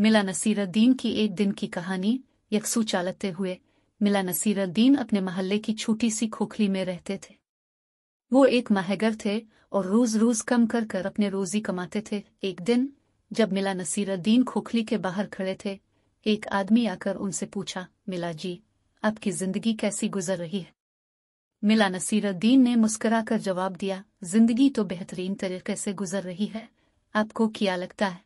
मिला नसीरुद्दीन की एक दिन की कहानी यकसू चालते हुए मिला नसीरुद्दीन अपने मोहल्ले की छोटी सी खोखली में रहते थे वो एक माहगर थे और रोज रोज कम कर कर अपने रोजी कमाते थे एक दिन जब मिला नसीरुद्दीन खोखली के बाहर खड़े थे एक आदमी आकर उनसे पूछा मिला जी आपकी जिंदगी कैसी गुजर रही है मिला नसीरुद्दीन ने मुस्कुराकर कर जवाब दिया जिंदगी तो बेहतरीन तरीके से गुजर रही है आपको क्या लगता है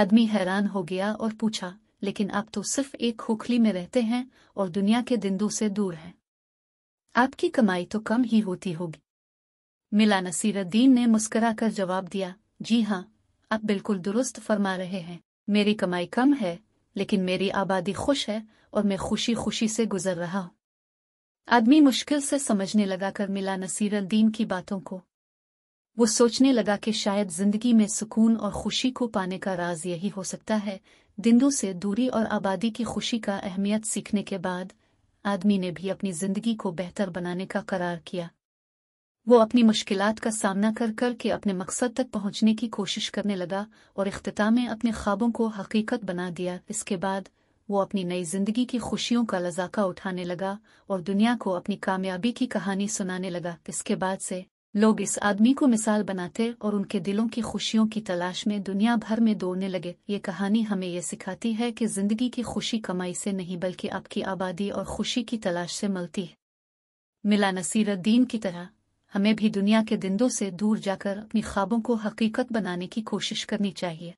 आदमी हैरान हो गया और पूछा लेकिन आप तो सिर्फ एक खोखली में रहते हैं और दुनिया के दिंदों से दूर हैं आपकी कमाई तो कम ही होती होगी मिला नसीरुद्दीन ने मुस्करा कर जवाब दिया जी हाँ आप बिल्कुल दुरुस्त फरमा रहे हैं मेरी कमाई कम है लेकिन मेरी आबादी खुश है और मैं खुशी खुशी से गुजर रहा हूं आदमी मुश्किल से समझने लगा कर मिला नसीरुद्दीन की बातों को वो सोचने लगा कि शायद जिंदगी में सुकून और खुशी को पाने का राज यही हो सकता है दिंदु से दूरी और आबादी की खुशी का अहमियत सीखने के बाद आदमी ने भी अपनी जिंदगी को बेहतर बनाने का करार किया वो अपनी मुश्किल का सामना कर कर के अपने मकसद तक पहुंचने की कोशिश करने लगा और अख्ताम अपने ख्वाबों को हकीकत बना दिया इसके बाद वो अपनी नई जिंदगी की खुशियों का लजाका उठाने लगा और दुनिया को अपनी कामयाबी की कहानी सुनाने लगा इसके बाद से लोग इस आदमी को मिसाल बनाते और उनके दिलों की खुशियों की तलाश में दुनिया भर में दौड़ने लगे ये कहानी हमें यह सिखाती है कि जिंदगी की खुशी कमाई से नहीं बल्कि आपकी आबादी और खुशी की तलाश से मिलती है मिला नसीरुद्दीन की तरह हमें भी दुनिया के दिंदों से दूर जाकर अपनी ख्वाबों को हकीकत बनाने की कोशिश करनी चाहिए